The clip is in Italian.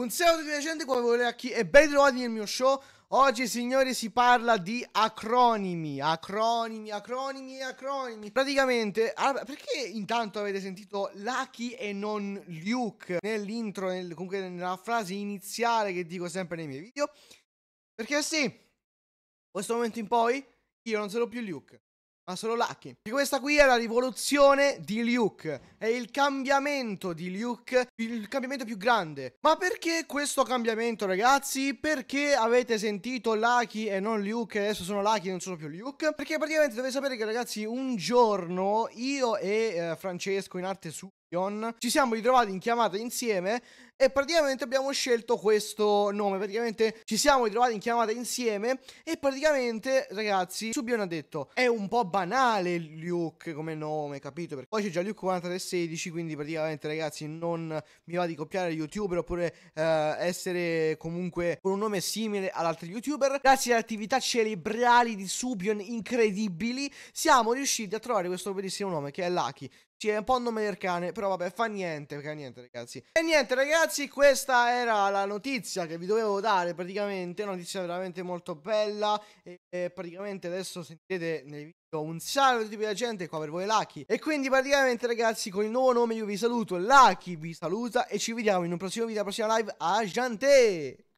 Un saluto di recente come voleva chi e ben trovati nel mio show. Oggi signori si parla di acronimi, acronimi, acronimi, acronimi. Praticamente, allora, perché intanto avete sentito Lucky e non Luke nell'intro, nel, comunque nella frase iniziale che dico sempre nei miei video? Perché sì, questo momento in poi io non sarò più Luke ma solo Lucky. E questa qui è la rivoluzione di Luke, è il cambiamento di Luke, il cambiamento più grande. Ma perché questo cambiamento ragazzi? Perché avete sentito Lucky e non Luke, e adesso sono Lucky e non sono più Luke? Perché praticamente dovete sapere che ragazzi un giorno io e eh, Francesco in arte su ci siamo ritrovati in chiamata insieme e praticamente abbiamo scelto questo nome. Praticamente ci siamo ritrovati in chiamata insieme e praticamente, ragazzi, Subion ha detto è un po' banale Luke come nome, capito? Perché poi c'è già Luke 4316, quindi praticamente, ragazzi, non mi va di copiare youtuber oppure eh, essere comunque con un nome simile ad altri youtuber. Grazie alle attività cerebrali di Subion incredibili, siamo riusciti a trovare questo bellissimo nome che è Lucky. Sì, cioè, è un po' un nome del cane, però vabbè, fa niente, fa niente ragazzi. E niente ragazzi, questa era la notizia che vi dovevo dare praticamente, una notizia veramente molto bella e, e praticamente adesso sentite nei video un salve di tutti di gente qua per voi Lucky e quindi praticamente ragazzi con il nuovo nome io vi saluto Lucky vi saluta e ci vediamo in un prossimo video, alla prossima live a Jante